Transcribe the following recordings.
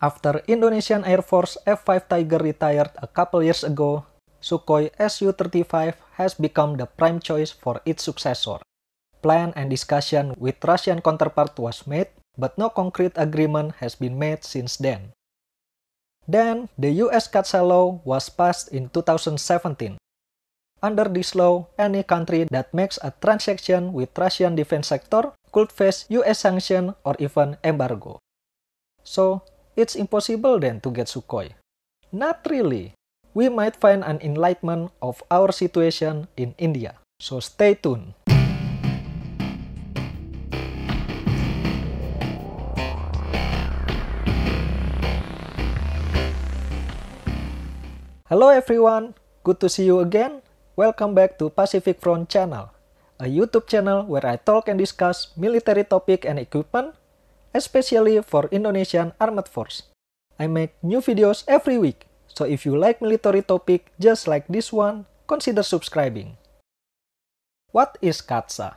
After Indonesian Air Force F-5 Tiger retired a couple years ago, Sukhoi Su-35 has become the prime choice for its successor. Plan and discussion with Russian counterpart was made, but no concrete agreement has been made since then. Then, the US CATSA law was passed in 2017. Under this law, any country that makes a transaction with Russian defense sector could face US sanction or even embargo. So, it's impossible then to get Sukhoi. Not really. We might find an enlightenment of our situation in India. So stay tuned. Hello everyone, good to see you again. Welcome back to Pacific Front Channel, a YouTube channel where I talk and discuss military topic and equipment especially for Indonesian Armed Force. I make new videos every week, so if you like military topic just like this one, consider subscribing. What is CATSA?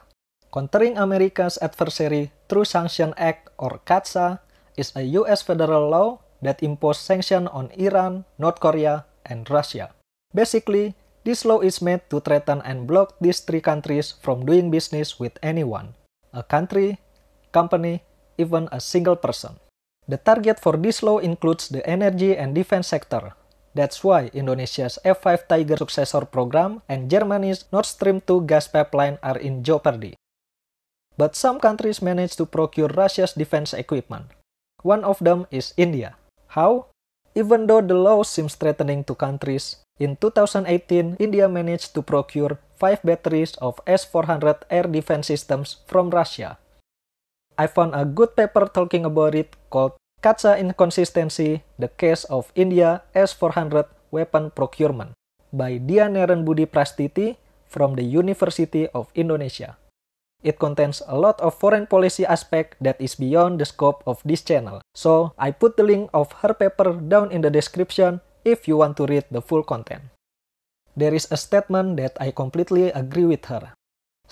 Countering America's Adversary Through Sanction Act or CATSA is a US federal law that imposed sanctions on Iran, North Korea, and Russia. Basically, this law is made to threaten and block these three countries from doing business with anyone, a country, company, even a single person. The target for this law includes the energy and defense sector. That's why Indonesia's F5 Tiger successor program and Germany's Nord Stream 2 gas pipeline are in jeopardy. But some countries managed to procure Russia's defense equipment. One of them is India. How? Even though the law seems threatening to countries, in 2018, India managed to procure 5 batteries of S-400 air defense systems from Russia. I found a good paper talking about it called Katsa Inconsistency, The Case of India S-400 Weapon Procurement by Dianeran Budi Prastiti from the University of Indonesia. It contains a lot of foreign policy aspect that is beyond the scope of this channel. So, I put the link of her paper down in the description if you want to read the full content. There is a statement that I completely agree with her.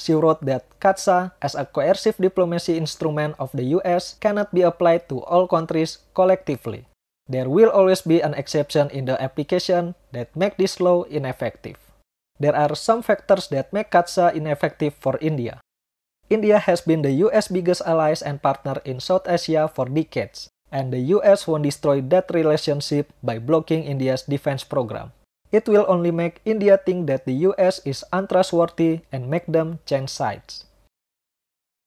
She wrote that CATSA, as a coercive diplomacy instrument of the US, cannot be applied to all countries collectively. There will always be an exception in the application that make this law ineffective. There are some factors that make CATSA ineffective for India. India has been the US biggest allies and partner in South Asia for decades, and the US won't destroy that relationship by blocking India's defense program. It will only make India think that the US is untrustworthy and make them change sides.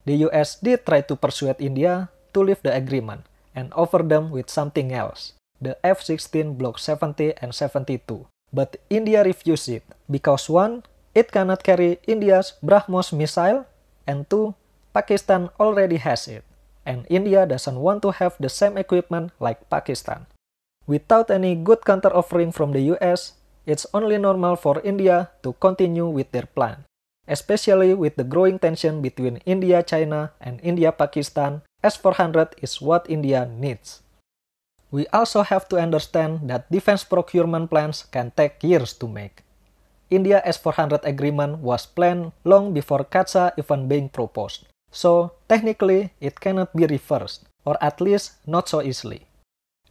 The US did try to persuade India to leave the agreement and offer them with something else, the F-16 Block 70 and 72. But India refused it because one, it cannot carry India's BrahMos missile, and two, Pakistan already has it, and India doesn't want to have the same equipment like Pakistan. Without any good counter offering from the US, it's only normal for India to continue with their plan, especially with the growing tension between India-China and India-Pakistan S-400 is what India needs. We also have to understand that defense procurement plans can take years to make. India S-400 agreement was planned long before CATSA even being proposed, so technically it cannot be reversed, or at least not so easily.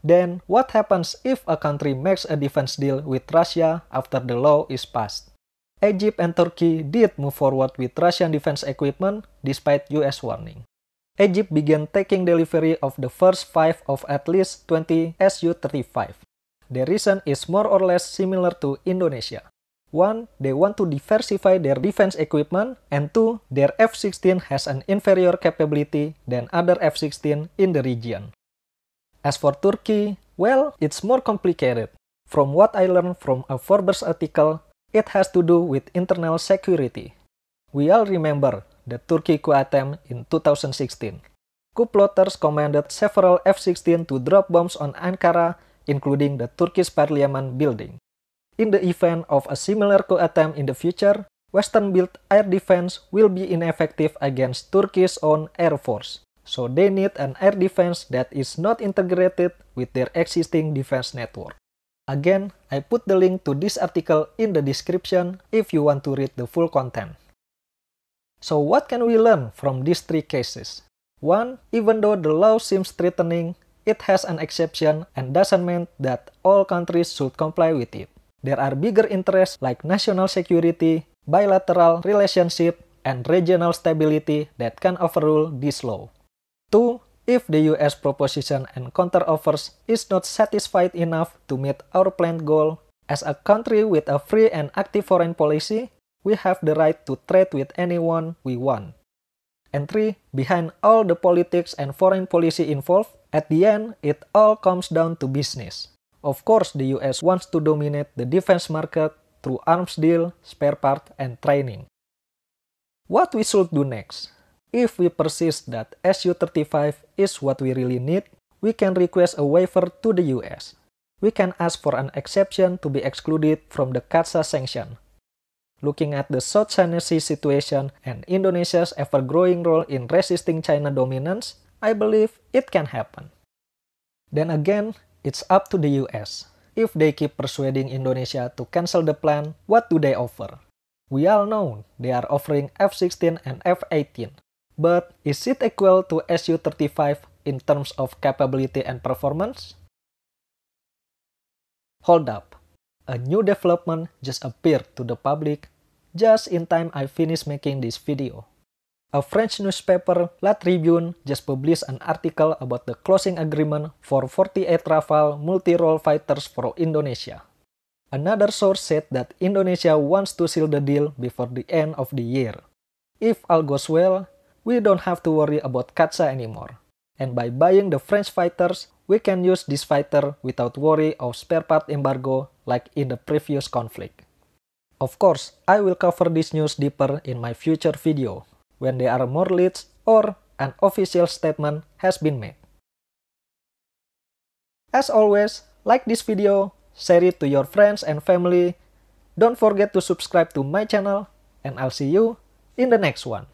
Then what happens if a country makes a defense deal with Russia after the law is passed? Egypt and Turkey did move forward with Russian defense equipment despite US warning. Egypt began taking delivery of the first five of at least 20 Su-35. The reason is more or less similar to Indonesia. One, they want to diversify their defense equipment, and two, their F-16 has an inferior capability than other F-16 in the region. As for Turkey, well, it's more complicated. From what I learned from a Forbes article, it has to do with internal security. We all remember the Turkey coup attempt in 2016. Coup plotters commanded several F-16 to drop bombs on Ankara, including the Turkish parliament building. In the event of a similar coup attempt in the future, Western-built air defense will be ineffective against Turkey's own air force so they need an air defense that is not integrated with their existing defense network. Again, I put the link to this article in the description if you want to read the full content. So what can we learn from these three cases? 1. Even though the law seems threatening, it has an exception and doesn't mean that all countries should comply with it. There are bigger interests like national security, bilateral relationship, and regional stability that can overrule this law. Two, if the US proposition and counteroffers is not satisfied enough to meet our planned goal, as a country with a free and active foreign policy, we have the right to trade with anyone we want. And three, behind all the politics and foreign policy involved, at the end, it all comes down to business. Of course, the US wants to dominate the defense market through arms deal, spare part, and training. What we should do next? If we persist that SU-35 is what we really need, we can request a waiver to the US. We can ask for an exception to be excluded from the CATSA sanction. Looking at the South China Sea situation and Indonesia's ever-growing role in resisting China dominance, I believe it can happen. Then again, it's up to the US. If they keep persuading Indonesia to cancel the plan, what do they offer? We all know they are offering F-16 and F-18. But is it equal to SU35 in terms of capability and performance? Hold up. A new development just appeared to the public just in time I finished making this video. A French newspaper, La Tribune, just published an article about the closing agreement for 48 Rafale multi-role fighters for Indonesia. Another source said that Indonesia wants to seal the deal before the end of the year. If all goes well, we don't have to worry about Katsa anymore. And by buying the French fighters, we can use this fighter without worry of spare part embargo like in the previous conflict. Of course, I will cover this news deeper in my future video, when there are more leads or an official statement has been made. As always, like this video, share it to your friends and family, don't forget to subscribe to my channel, and I'll see you in the next one.